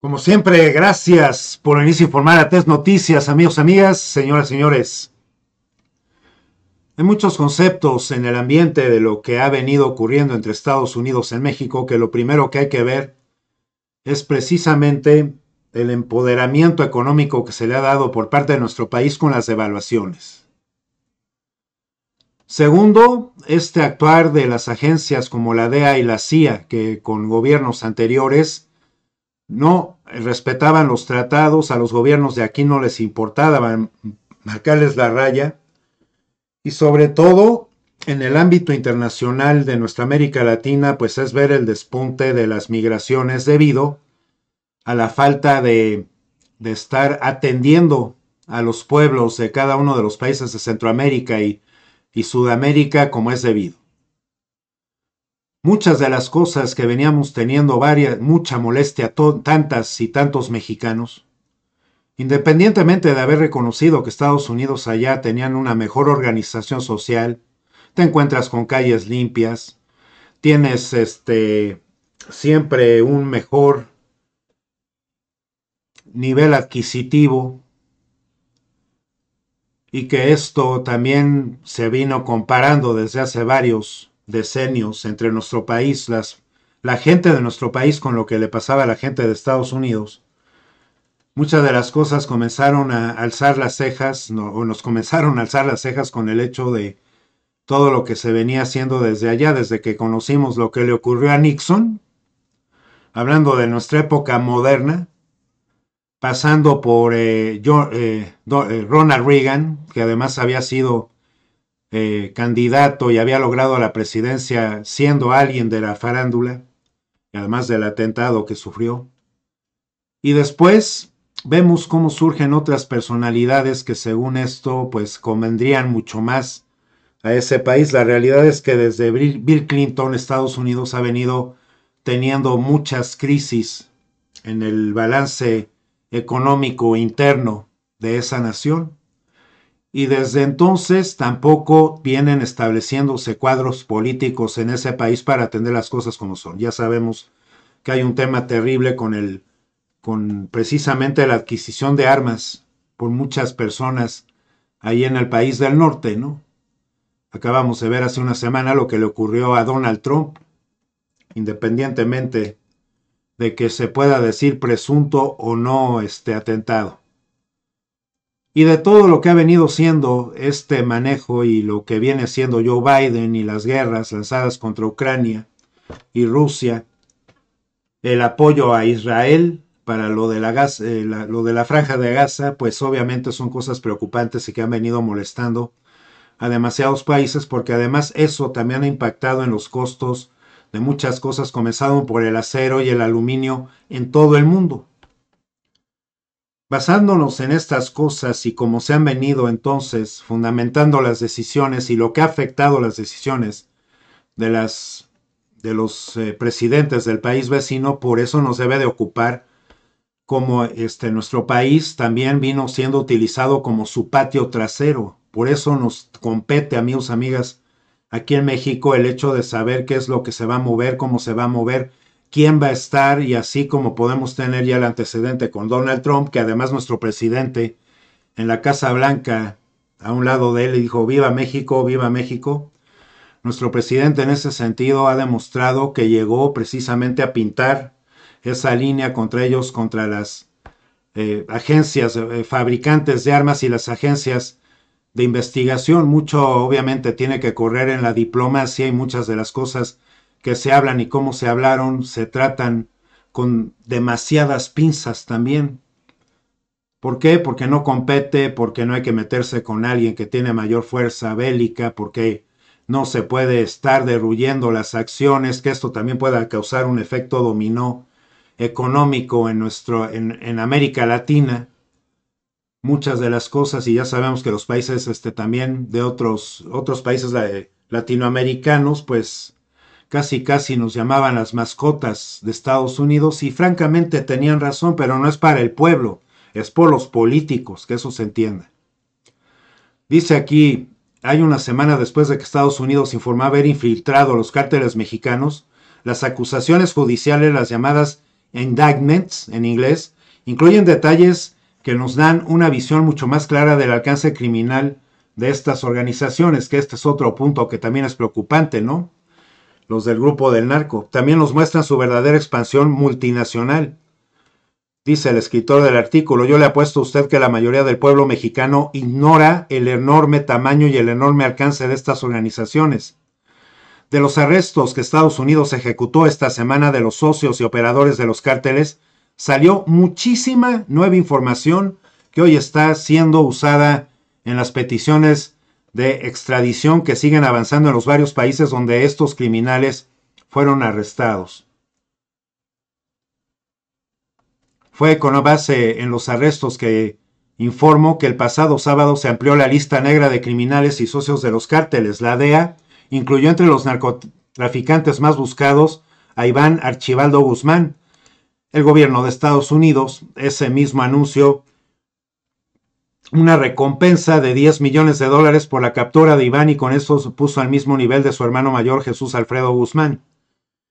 Como siempre, gracias por venirse a informar a TES Noticias, amigos, amigas, señoras, señores. Hay muchos conceptos en el ambiente de lo que ha venido ocurriendo entre Estados Unidos y México que lo primero que hay que ver es precisamente el empoderamiento económico que se le ha dado por parte de nuestro país con las devaluaciones. Segundo, este actuar de las agencias como la DEA y la CIA, que con gobiernos anteriores no respetaban los tratados, a los gobiernos de aquí no les importaba marcarles la raya, y sobre todo en el ámbito internacional de nuestra América Latina, pues es ver el despunte de las migraciones debido a la falta de, estar atendiendo a los pueblos de cada uno de los países de Centroamérica y Sudamérica como es debido muchas de las cosas que veníamos teniendo varias, mucha molestia, tantas y tantos mexicanos, independientemente de haber reconocido que Estados Unidos allá tenían una mejor organización social, te encuentras con calles limpias, tienes este siempre un mejor nivel adquisitivo y que esto también se vino comparando desde hace varios decenios entre nuestro país, las, la gente de nuestro país con lo que le pasaba a la gente de Estados Unidos, muchas de las cosas comenzaron a alzar las cejas, o nos comenzaron a alzar las cejas con el hecho de todo lo que se venía haciendo desde allá, desde que conocimos lo que le ocurrió a Nixon, hablando de nuestra época moderna, pasando por eh, eh, eh, Ronald Reagan, que además había sido eh, candidato y había logrado la presidencia siendo alguien de la farándula, además del atentado que sufrió. Y después vemos cómo surgen otras personalidades que según esto pues convendrían mucho más a ese país. La realidad es que desde Bill Clinton Estados Unidos ha venido teniendo muchas crisis en el balance económico interno de esa nación y desde entonces tampoco vienen estableciéndose cuadros políticos en ese país para atender las cosas como son. Ya sabemos que hay un tema terrible con el con precisamente la adquisición de armas por muchas personas ahí en el país del norte, ¿no? Acabamos de ver hace una semana lo que le ocurrió a Donald Trump, independientemente de que se pueda decir presunto o no este atentado y de todo lo que ha venido siendo este manejo y lo que viene siendo Joe Biden y las guerras lanzadas contra Ucrania y Rusia, el apoyo a Israel para lo de la, eh, de la franja de Gaza, pues obviamente son cosas preocupantes y que han venido molestando a demasiados países porque además eso también ha impactado en los costos de muchas cosas, comenzando por el acero y el aluminio en todo el mundo. Basándonos en estas cosas y como se han venido entonces fundamentando las decisiones y lo que ha afectado las decisiones de, las, de los eh, presidentes del país vecino, por eso nos debe de ocupar como este, nuestro país también vino siendo utilizado como su patio trasero. Por eso nos compete, amigos, amigas, aquí en México, el hecho de saber qué es lo que se va a mover, cómo se va a mover quién va a estar y así como podemos tener ya el antecedente con Donald Trump, que además nuestro presidente en la Casa Blanca, a un lado de él, dijo, viva México, viva México. Nuestro presidente en ese sentido ha demostrado que llegó precisamente a pintar esa línea contra ellos, contra las eh, agencias eh, fabricantes de armas y las agencias de investigación. Mucho obviamente tiene que correr en la diplomacia y muchas de las cosas que se hablan y cómo se hablaron se tratan con demasiadas pinzas también. ¿Por qué? Porque no compete, porque no hay que meterse con alguien que tiene mayor fuerza bélica, porque no se puede estar derruyendo las acciones, que esto también pueda causar un efecto dominó económico en, nuestro, en, en América Latina. Muchas de las cosas, y ya sabemos que los países este, también de otros, otros países eh, latinoamericanos, pues casi casi nos llamaban las mascotas de Estados Unidos y francamente tenían razón, pero no es para el pueblo, es por los políticos, que eso se entienda. Dice aquí, hay una semana después de que Estados Unidos informó haber infiltrado a los cárteles mexicanos, las acusaciones judiciales, las llamadas indictments en inglés, incluyen detalles que nos dan una visión mucho más clara del alcance criminal de estas organizaciones, que este es otro punto que también es preocupante, ¿no? los del grupo del narco. También nos muestran su verdadera expansión multinacional. Dice el escritor del artículo, yo le apuesto a usted que la mayoría del pueblo mexicano ignora el enorme tamaño y el enorme alcance de estas organizaciones. De los arrestos que Estados Unidos ejecutó esta semana de los socios y operadores de los cárteles, salió muchísima nueva información que hoy está siendo usada en las peticiones de extradición que siguen avanzando en los varios países donde estos criminales fueron arrestados. Fue con base en los arrestos que informó que el pasado sábado se amplió la lista negra de criminales y socios de los cárteles. La DEA incluyó entre los narcotraficantes más buscados a Iván Archibaldo Guzmán. El gobierno de Estados Unidos, ese mismo anuncio, una recompensa de 10 millones de dólares por la captura de Iván y con eso puso al mismo nivel de su hermano mayor Jesús Alfredo Guzmán.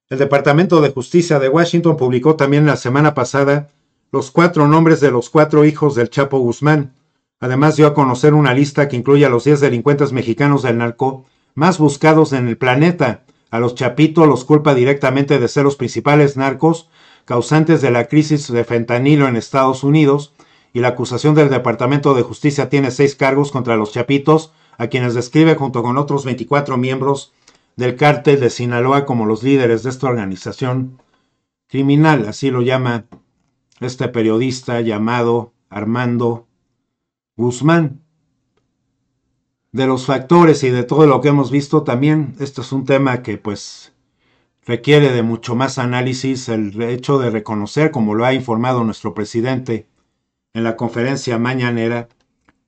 El Departamento de Justicia de Washington publicó también la semana pasada los cuatro nombres de los cuatro hijos del Chapo Guzmán. Además dio a conocer una lista que incluye a los 10 delincuentes mexicanos del narco más buscados en el planeta. A los Chapito los culpa directamente de ser los principales narcos causantes de la crisis de fentanilo en Estados Unidos y la acusación del Departamento de Justicia tiene seis cargos contra los Chapitos, a quienes describe junto con otros 24 miembros del cártel de Sinaloa como los líderes de esta organización criminal, así lo llama este periodista llamado Armando Guzmán. De los factores y de todo lo que hemos visto también, este es un tema que pues requiere de mucho más análisis el hecho de reconocer, como lo ha informado nuestro presidente, en la conferencia mañanera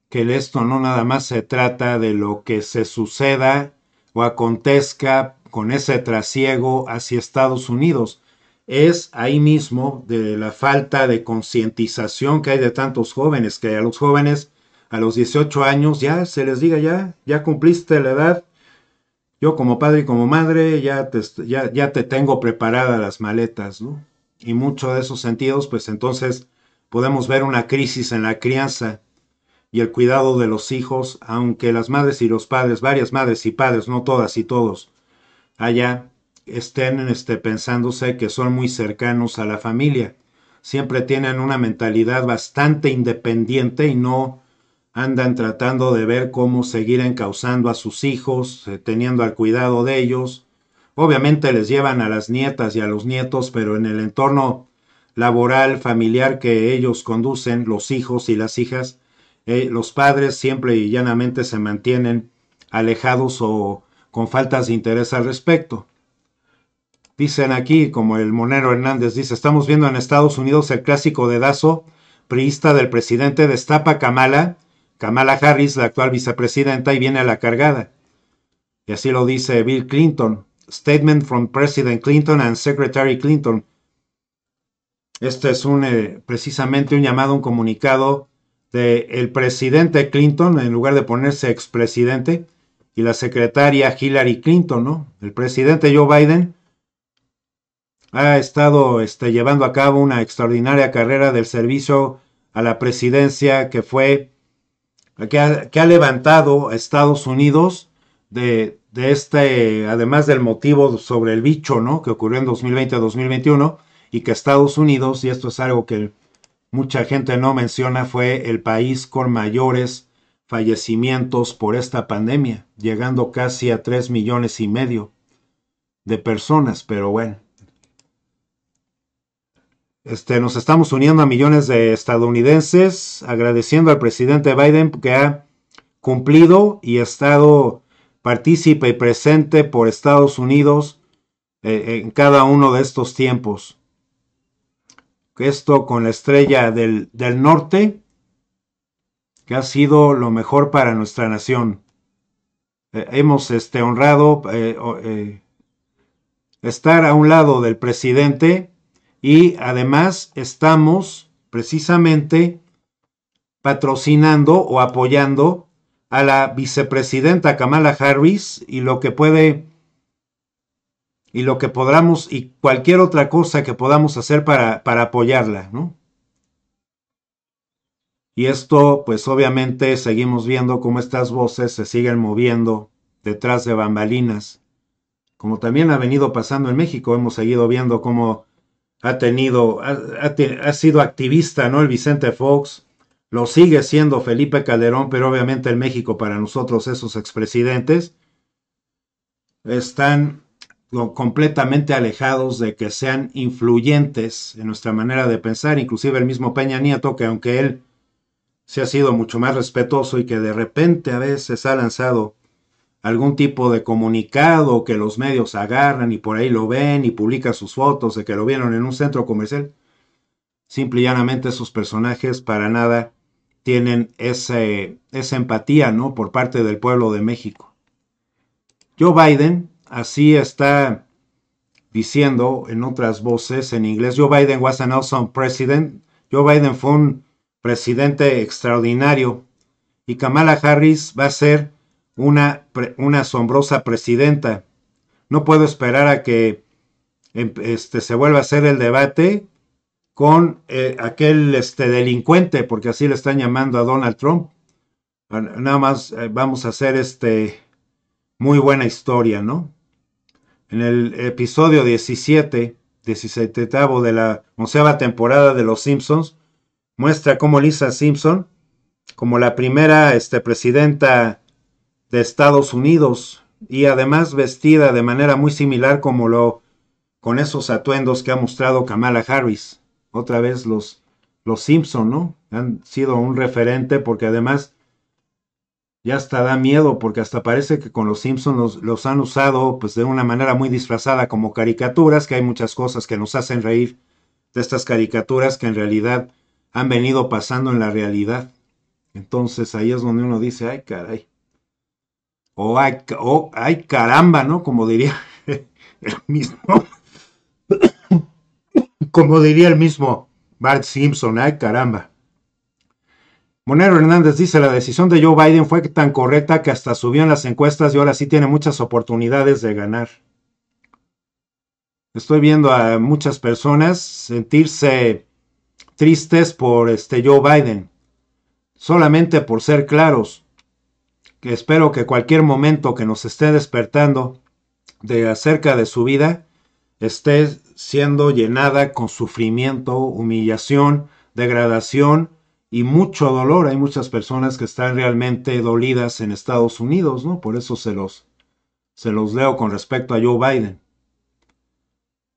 que esto no nada más se trata de lo que se suceda o acontezca con ese trasiego hacia Estados Unidos. Es ahí mismo de la falta de concientización que hay de tantos jóvenes, que a los jóvenes a los 18 años ya se les diga ya, ya cumpliste la edad, yo como padre y como madre ya te, ya, ya te tengo preparadas las maletas, ¿no? Y mucho de esos sentidos, pues entonces podemos ver una crisis en la crianza y el cuidado de los hijos, aunque las madres y los padres, varias madres y padres, no todas y todos, allá estén este, pensándose que son muy cercanos a la familia. Siempre tienen una mentalidad bastante independiente y no andan tratando de ver cómo seguir encauzando a sus hijos, eh, teniendo al cuidado de ellos. Obviamente les llevan a las nietas y a los nietos, pero en el entorno laboral, familiar que ellos conducen, los hijos y las hijas, eh, los padres siempre y llanamente se mantienen alejados o con faltas de interés al respecto. Dicen aquí, como el Monero Hernández dice, estamos viendo en Estados Unidos el clásico dedazo priista del presidente de Estapa, Kamala, Kamala Harris, la actual vicepresidenta, y viene a la cargada. Y así lo dice Bill Clinton. Statement from President Clinton and Secretary Clinton. Este es un, eh, precisamente un llamado, un comunicado del el presidente Clinton, en lugar de ponerse expresidente, y la secretaria Hillary Clinton, ¿no? El presidente Joe Biden ha estado este, llevando a cabo una extraordinaria carrera del servicio a la presidencia que fue, que ha, que ha levantado a Estados Unidos de, de este, además del motivo sobre el bicho, ¿no? Que ocurrió en 2020-2021 y que Estados Unidos, y esto es algo que mucha gente no menciona, fue el país con mayores fallecimientos por esta pandemia, llegando casi a 3 millones y medio de personas, pero bueno. Este, nos estamos uniendo a millones de estadounidenses, agradeciendo al presidente Biden que ha cumplido y estado partícipe y presente por Estados Unidos eh, en cada uno de estos tiempos esto con la estrella del, norte, que ha sido lo mejor para nuestra nación. Eh, hemos este, honrado eh, eh, estar a un lado del presidente y además estamos precisamente patrocinando o apoyando a la vicepresidenta Kamala Harris y lo que puede y lo que podamos y cualquier otra cosa que podamos hacer para, apoyarla, ¿no? Y esto, pues obviamente seguimos viendo cómo estas voces se siguen moviendo detrás de bambalinas, como también ha venido pasando en México, hemos seguido viendo cómo ha tenido, ha, sido activista, ¿no? El Vicente Fox, lo sigue siendo Felipe Calderón, pero obviamente en México para nosotros esos expresidentes están completamente alejados de que sean influyentes en nuestra manera de pensar, inclusive el mismo Peña Nieto, que aunque él se ha sido mucho más respetuoso y que de repente a veces ha lanzado algún tipo de comunicado que los medios agarran y por ahí lo ven y publica sus fotos de que lo vieron en un centro comercial, simple y llanamente sus personajes para nada tienen ese, esa empatía ¿no? por parte del pueblo de México. Joe Biden, Así está diciendo en otras voces en inglés, Joe Biden was an awesome president. Joe Biden fue un presidente extraordinario y Kamala Harris va a ser una, una asombrosa presidenta. No puedo esperar a que em, este, se vuelva a hacer el debate con eh, aquel este, delincuente, porque así le están llamando a Donald Trump. Ah, nada más eh, vamos a hacer este, muy buena historia, ¿no? en el episodio 17, 17 de la onceava temporada de Los Simpsons, muestra como Lisa Simpson, como la primera este, presidenta de Estados Unidos, y además vestida de manera muy similar como lo con esos atuendos que ha mostrado Kamala Harris. Otra vez los, los Simpson, ¿no? Han sido un referente porque además ya hasta da miedo, porque hasta parece que con los Simpsons los, los, han usado pues de una manera muy disfrazada como caricaturas, que hay muchas cosas que nos hacen reír de estas caricaturas que en realidad han venido pasando en la realidad. Entonces ahí es donde uno dice, ay caray. O ay, o, ay caramba, ¿no? Como diría el mismo. Como diría el mismo Bart Simpson, ay caramba. Monero Hernández dice, la decisión de Joe Biden fue tan correcta que hasta subió en las encuestas y ahora sí tiene muchas oportunidades de ganar. Estoy viendo a muchas personas sentirse tristes por este Joe Biden, solamente por ser claros, que espero que cualquier momento que nos esté despertando de acerca de su vida esté siendo llenada con sufrimiento, humillación, degradación, y mucho dolor. Hay muchas personas que están realmente dolidas en Estados Unidos, ¿no? Por eso se los, se los leo con respecto a Joe Biden.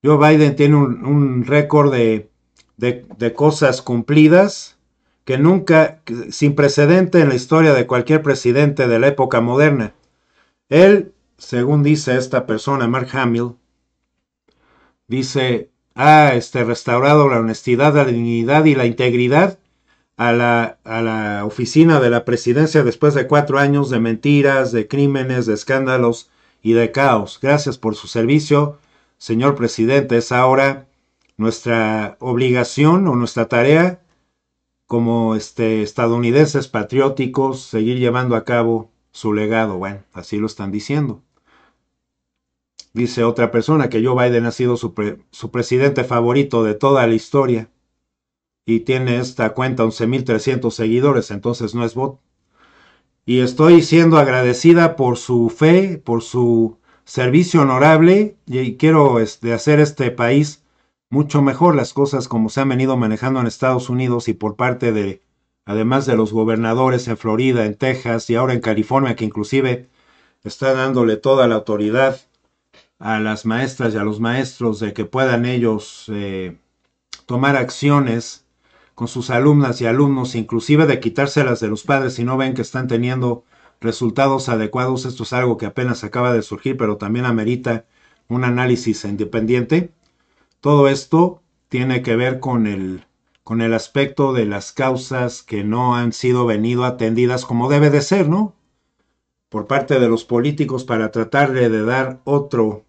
Joe Biden tiene un, récord de, de, cosas cumplidas que nunca, sin precedente en la historia de cualquier presidente de la época moderna. Él, según dice esta persona, Mark Hamill, dice, ha ah, este, restaurado la honestidad, la dignidad y la integridad a la, oficina de la presidencia después de cuatro años de mentiras, de crímenes, de escándalos y de caos. Gracias por su servicio, señor presidente. Es ahora nuestra obligación o nuestra tarea como este, estadounidenses patrióticos seguir llevando a cabo su legado. Bueno, así lo están diciendo. Dice otra persona que Joe Biden ha sido su, su presidente favorito de toda la historia y tiene esta cuenta 11.300 seguidores, entonces no es bot. Y estoy siendo agradecida por su fe, por su servicio honorable y quiero este, hacer este país mucho mejor las cosas como se han venido manejando en Estados Unidos y por parte de, además de los gobernadores en Florida, en Texas y ahora en California, que inclusive está dándole toda la autoridad a las maestras y a los maestros de que puedan ellos eh, tomar acciones con sus alumnas y alumnos, inclusive de quitárselas de los padres si no ven que están teniendo resultados adecuados. Esto es algo que apenas acaba de surgir, pero también amerita un análisis independiente. Todo esto tiene que ver con el, con el aspecto de las causas que no han sido venido atendidas como debe de ser, ¿no? Por parte de los políticos para tratar de dar otro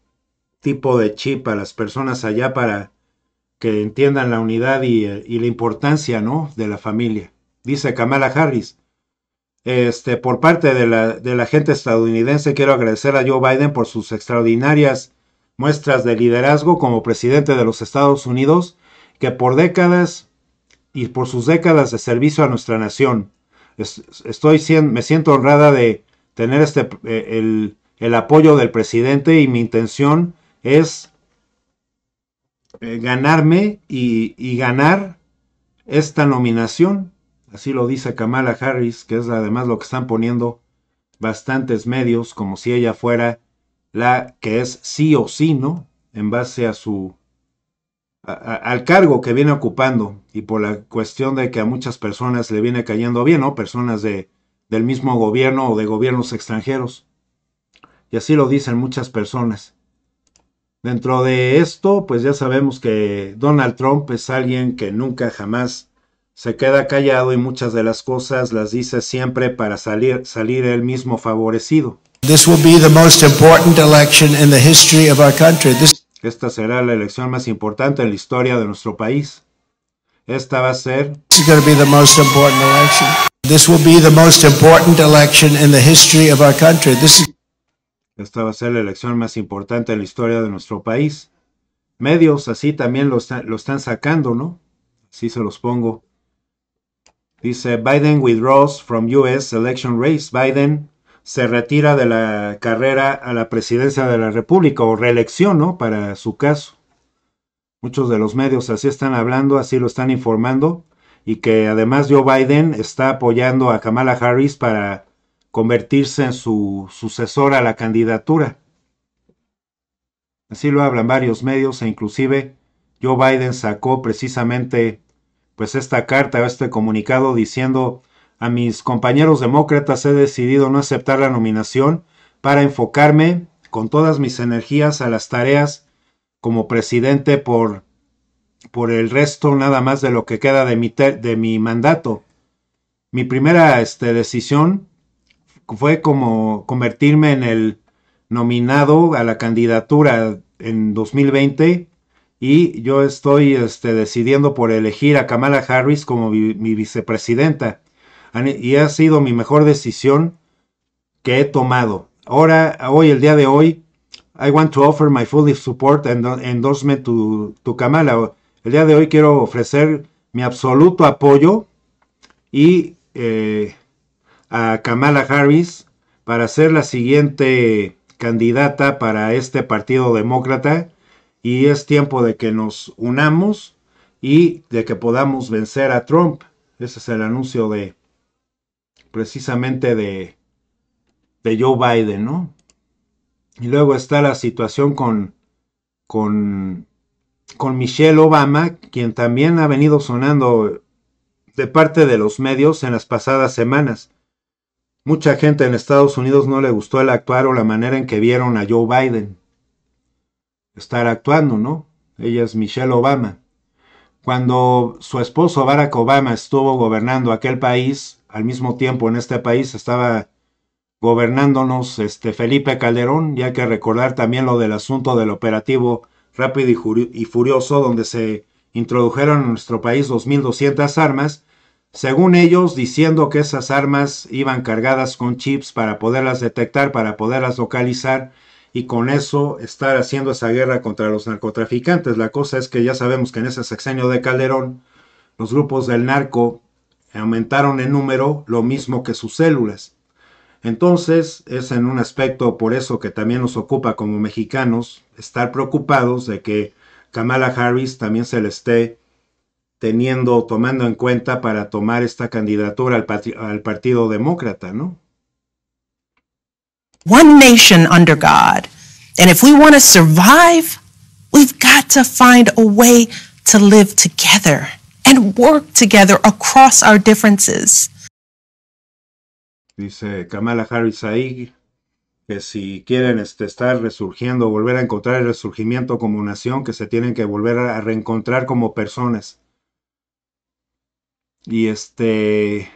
tipo de chip a las personas allá para que entiendan la unidad y, la importancia ¿no? de la familia. Dice Kamala Harris, este, por parte de la, gente estadounidense quiero agradecer a Joe Biden por sus extraordinarias muestras de liderazgo como presidente de los Estados Unidos, que por décadas y por sus décadas de servicio a nuestra nación. Estoy, me siento honrada de tener este, eh, el apoyo del presidente y mi intención es eh, ganarme y, ganar esta nominación. Así lo dice Kamala Harris, que es además lo que están poniendo bastantes medios, como si ella fuera la que es sí o sí, ¿no? En base a su al cargo que viene ocupando y por la cuestión de que a muchas personas le viene cayendo bien, ¿no? Personas de, del mismo gobierno o de gobiernos extranjeros. Y así lo dicen muchas personas. Dentro de esto, pues ya sabemos que Donald Trump es alguien que nunca jamás se queda callado y muchas de las cosas las dice siempre para salir, salir él mismo favorecido. Esta será la elección más importante en la historia de nuestro país. Esta va a ser. the will be the most history country. Esta va a ser la elección más importante en la historia de nuestro país. Medios así también lo, lo están sacando, ¿no? Así se los pongo. Dice, Biden withdraws from U.S. election race. Biden se retira de la carrera a la presidencia de la República o reelección, ¿no? Para su caso. Muchos de los medios así están hablando, así lo están informando. Y que además Joe Biden está apoyando a Kamala Harris para convertirse en su sucesor a la candidatura. Así lo hablan varios medios e inclusive Joe Biden sacó precisamente pues esta carta o este comunicado diciendo a mis compañeros demócratas he decidido no aceptar la nominación para enfocarme con todas mis energías a las tareas como presidente por, por el resto nada más de lo que queda de mi, de mi mandato. Mi primera este, decisión fue como convertirme en el nominado a la candidatura en 2020 y yo estoy este, decidiendo por elegir a Kamala Harris como mi, vicepresidenta. Y ha sido mi mejor decisión que he tomado. Ahora, hoy, el día de hoy, I want to offer my full support and endorsement to, to Kamala. El día de hoy quiero ofrecer mi absoluto apoyo y eh, a Kamala Harris para ser la siguiente candidata para este partido demócrata y es tiempo de que nos unamos y de que podamos vencer a Trump. Ese es el anuncio de precisamente de, de Joe Biden, ¿no? Y luego está la situación con, con, con Michelle Obama, quien también ha venido sonando de parte de los medios en las pasadas semanas. Mucha gente en Estados Unidos no le gustó el actuar o la manera en que vieron a Joe Biden estar actuando, ¿no? Ella es Michelle Obama. Cuando su esposo Barack Obama estuvo gobernando aquel país, al mismo tiempo en este país estaba gobernándonos este Felipe Calderón, ya que recordar también lo del asunto del operativo rápido y, y furioso donde se introdujeron en nuestro país 2200 armas según ellos, diciendo que esas armas iban cargadas con chips para poderlas detectar, para poderlas localizar y con eso estar haciendo esa guerra contra los narcotraficantes. La cosa es que ya sabemos que en ese sexenio de Calderón, los grupos del narco aumentaron en número lo mismo que sus células. Entonces, es en un aspecto por eso que también nos ocupa como mexicanos estar preocupados de que Kamala Harris también se le esté teniendo, tomando en cuenta para tomar esta candidatura al, al Partido Demócrata, ¿no? One nation under God. And if we want to survive, we've got to find a way to live together and work together across our differences. Dice Kamala Harris ahí que si quieren este, estar resurgiendo, volver a encontrar el resurgimiento como nación, que se tienen que volver a reencontrar como personas. Y este.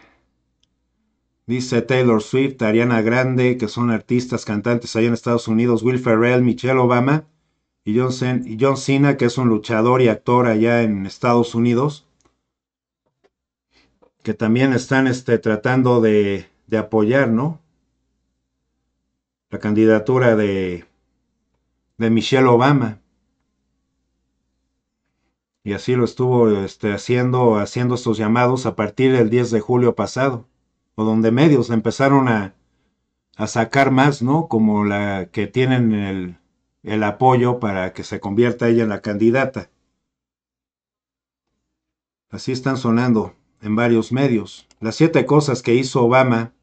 Dice Taylor Swift, Ariana Grande, que son artistas, cantantes allá en Estados Unidos, Will Ferrell, Michelle Obama y John, Cena, que es un luchador y actor allá en Estados Unidos, que también están este, tratando de, apoyar, ¿no? La candidatura de, de Michelle Obama. Y así lo estuvo este, haciendo, haciendo estos llamados a partir del 10 de julio pasado, o donde medios empezaron a, sacar más, ¿no? Como la que tienen el, apoyo para que se convierta ella en la candidata. Así están sonando en varios medios. Las siete cosas que hizo Obama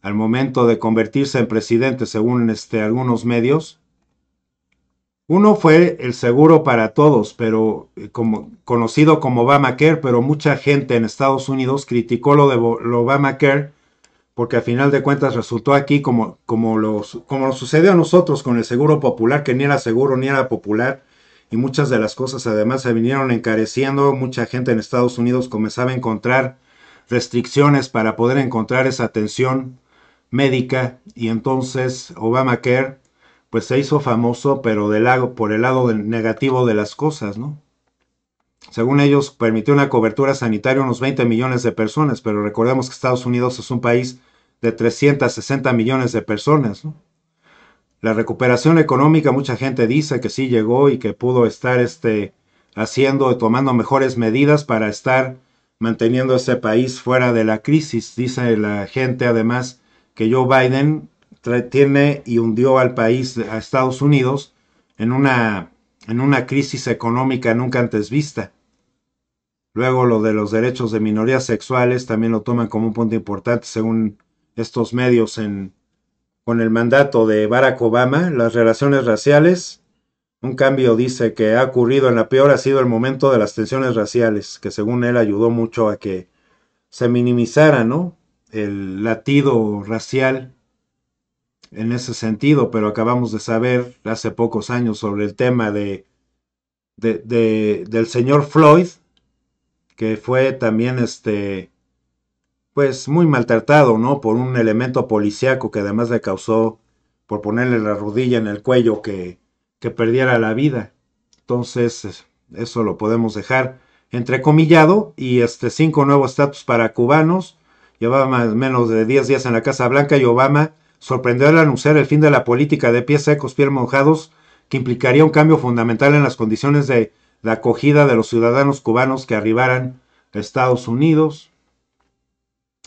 al momento de convertirse en presidente, según este, algunos medios, uno fue el seguro para todos, pero eh, como, conocido como Obamacare, pero mucha gente en Estados Unidos criticó lo de Obamacare porque a final de cuentas resultó aquí como, como, los, como lo sucedió a nosotros con el seguro popular, que ni era seguro ni era popular, y muchas de las cosas además se vinieron encareciendo, mucha gente en Estados Unidos comenzaba a encontrar restricciones para poder encontrar esa atención médica, y entonces Obamacare pues se hizo famoso, pero por el lado negativo de las cosas, ¿no? Según ellos, permitió una cobertura sanitaria a unos 20 millones de personas, pero recordemos que Estados Unidos es un país de 360 millones de personas, ¿no? La recuperación económica, mucha gente dice que sí llegó y que pudo estar este, haciendo, tomando mejores medidas para estar manteniendo ese país fuera de la crisis. Dice la gente además que Joe Biden tiene y hundió al país, a Estados Unidos, en una, en una crisis económica nunca antes vista. Luego lo de los derechos de minorías sexuales también lo toman como un punto importante según estos medios con el mandato de Barack Obama, las relaciones raciales. Un cambio dice que ha ocurrido en la peor ha sido el momento de las tensiones raciales, que según él ayudó mucho a que se minimizara, ¿no? El latido racial en ese sentido, pero acabamos de saber hace pocos años sobre el tema de, del señor Floyd, que fue también este, pues muy maltratado, ¿no? Por un elemento policíaco que además le causó, por ponerle la rodilla en el cuello, que, que perdiera la vida. Entonces, eso lo podemos dejar entrecomillado y este cinco nuevos estatus para cubanos. Llevaba más, menos de 10 días en la Casa Blanca y Obama sorprendió al anunciar el fin de la política de pies secos, pies mojados, que implicaría un cambio fundamental en las condiciones de la acogida de los ciudadanos cubanos que arribaran a Estados Unidos.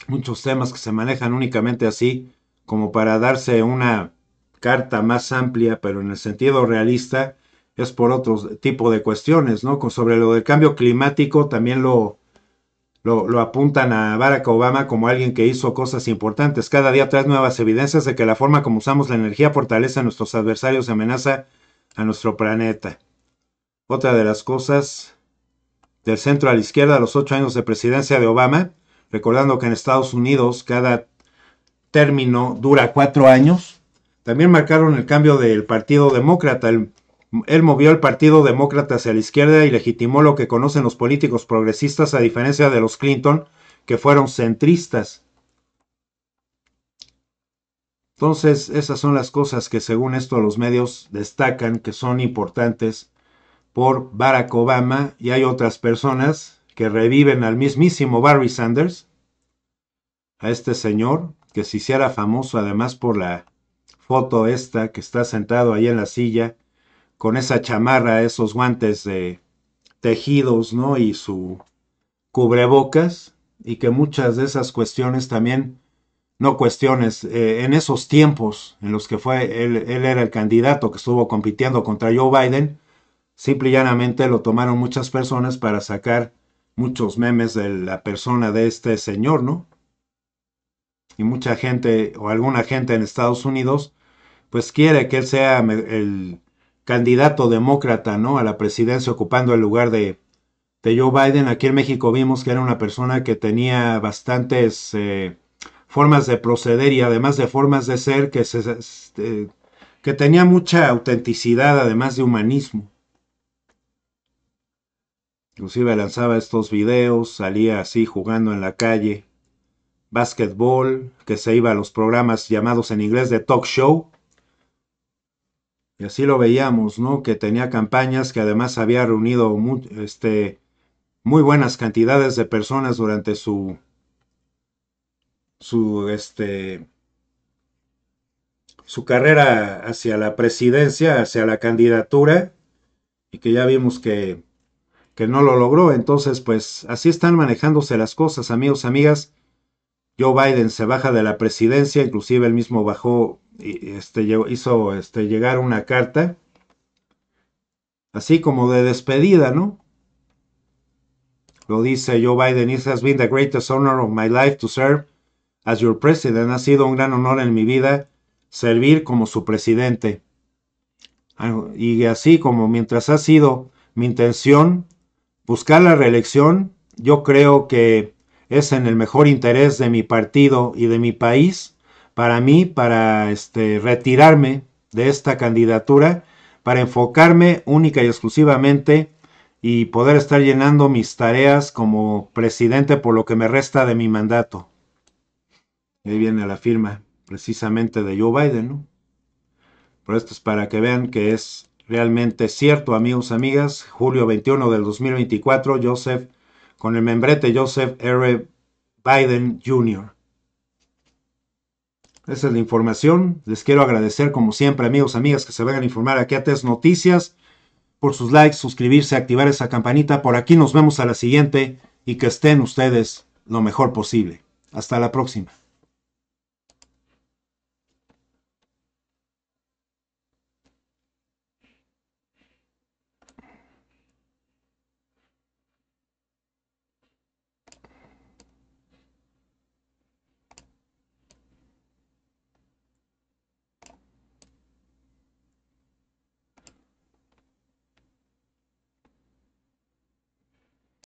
Muchos temas que se manejan únicamente así, como para darse una carta más amplia, pero en el sentido realista, es por otro tipo de cuestiones, ¿no? Sobre lo del cambio climático también lo, lo, apuntan a Barack Obama como alguien que hizo cosas importantes. Cada día trae nuevas evidencias de que la forma como usamos la energía fortalece a nuestros adversarios y amenaza a nuestro planeta. Otra de las cosas, del centro a la izquierda, los ocho años de presidencia de Obama, recordando que en Estados Unidos cada término dura cuatro años, también marcaron el cambio del Partido Demócrata. El él movió el Partido Demócrata hacia la izquierda y legitimó lo que conocen los políticos progresistas a diferencia de los Clinton, que fueron centristas. Entonces, esas son las cosas que según esto los medios destacan que son importantes por Barack Obama y hay otras personas que reviven al mismísimo Barry Sanders, a este señor, que se hiciera famoso además por la foto esta que está sentado ahí en la silla con esa chamarra, esos guantes de tejidos, ¿no? Y su cubrebocas, y que muchas de esas cuestiones también, no cuestiones, eh, en esos tiempos en los que fue, él, él era el candidato que estuvo compitiendo contra Joe Biden, simple y llanamente lo tomaron muchas personas para sacar muchos memes de la persona de este señor, ¿no? Y mucha gente o alguna gente en Estados Unidos, pues quiere que él sea el candidato demócrata ¿no? a la presidencia ocupando el lugar de, Joe Biden. Aquí en México vimos que era una persona que tenía bastantes eh, formas de proceder y además de formas de ser que, se, este, que tenía mucha autenticidad, además de humanismo. Inclusive lanzaba estos videos, salía así jugando en la calle, básquetbol, que se iba a los programas llamados en inglés de talk show, y así lo veíamos, ¿no? Que tenía campañas que además había reunido muy, este, muy buenas cantidades de personas durante su, su, este, su carrera hacia la presidencia, hacia la candidatura, y que ya vimos que, que no lo logró. Entonces, pues así están manejándose las cosas, amigos, amigas. Joe Biden se baja de la presidencia, inclusive él mismo bajó, y este, hizo este, llegar una carta, así como de despedida, ¿no? Lo dice Joe Biden, has been the greatest honor of my life to serve as your president. Ha sido un gran honor en mi vida servir como su presidente. Ah, y así como mientras ha sido mi intención buscar la reelección, yo creo que es en el mejor interés de mi partido y de mi país, para mí, para este, retirarme de esta candidatura, para enfocarme única y exclusivamente y poder estar llenando mis tareas como presidente por lo que me resta de mi mandato. Ahí viene la firma precisamente de Joe Biden, ¿no? Pero esto es para que vean que es realmente cierto, amigos, amigas. Julio 21 del 2024, Joseph con el membrete Joseph R. Biden Jr. Esa es la información. Les quiero agradecer, como siempre, amigos, amigas, que se vengan a informar aquí a TES Noticias, por sus likes, suscribirse, activar esa campanita. Por aquí nos vemos a la siguiente y que estén ustedes lo mejor posible. Hasta la próxima.